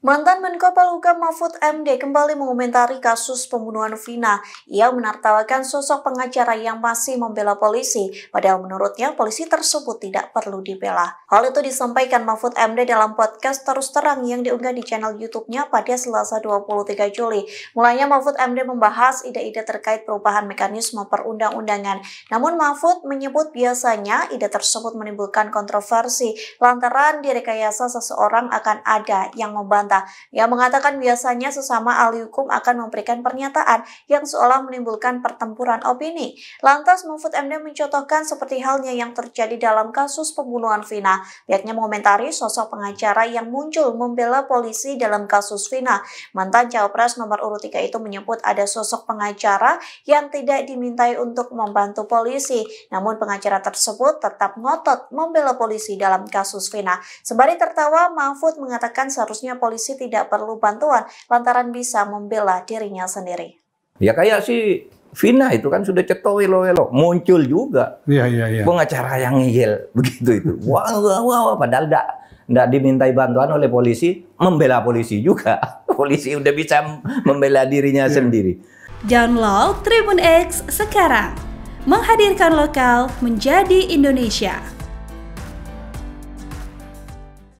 Mantan Menko Polhukam Mahfud MD kembali mengomentari kasus pembunuhan Vina. Ia menertawakan sosok pengacara yang masih membela polisi, padahal menurutnya polisi tersebut tidak perlu dibela. Hal itu disampaikan Mahfud MD dalam podcast Terus Terang yang diunggah di channel YouTube-nya pada Selasa 23 Juli. Mulanya Mahfud MD membahas ide-ide terkait perubahan mekanisme perundang-undangan. Namun Mahfud menyebut biasanya ide tersebut menimbulkan kontroversi lantaran direkayasa seseorang akan ada yang membantu Hanta yang mengatakan biasanya sesama ahli hukum akan memberikan pernyataan yang seolah menimbulkan pertempuran opini. Lantas Mahfud MD mencontohkan seperti halnya yang terjadi dalam kasus pembunuhan Vina. Pihaknya mengomentari sosok pengacara yang muncul membela polisi dalam kasus Vina. Mantan Cawapres nomor urut 3 itu menyebut ada sosok pengacara yang tidak dimintai untuk membantu polisi. Namun pengacara tersebut tetap ngotot membela polisi dalam kasus Vina. Sembari tertawa, Mahfud mengatakan seharusnya polisi polisi tidak perlu bantuan lantaran bisa membela dirinya sendiri. Ya kayak si Vina itu kan sudah ceto welo-welo, muncul juga. Iya, iya, iya. Pengacara yang ngeyel begitu itu. Wah, wah, wah, wah. padahal enggak enggak dimintai bantuan oleh polisi, membela polisi juga. Polisi udah bisa membela dirinya yeah. sendiri. Download Tribun X sekarang. Menghadirkan lokal menjadi Indonesia.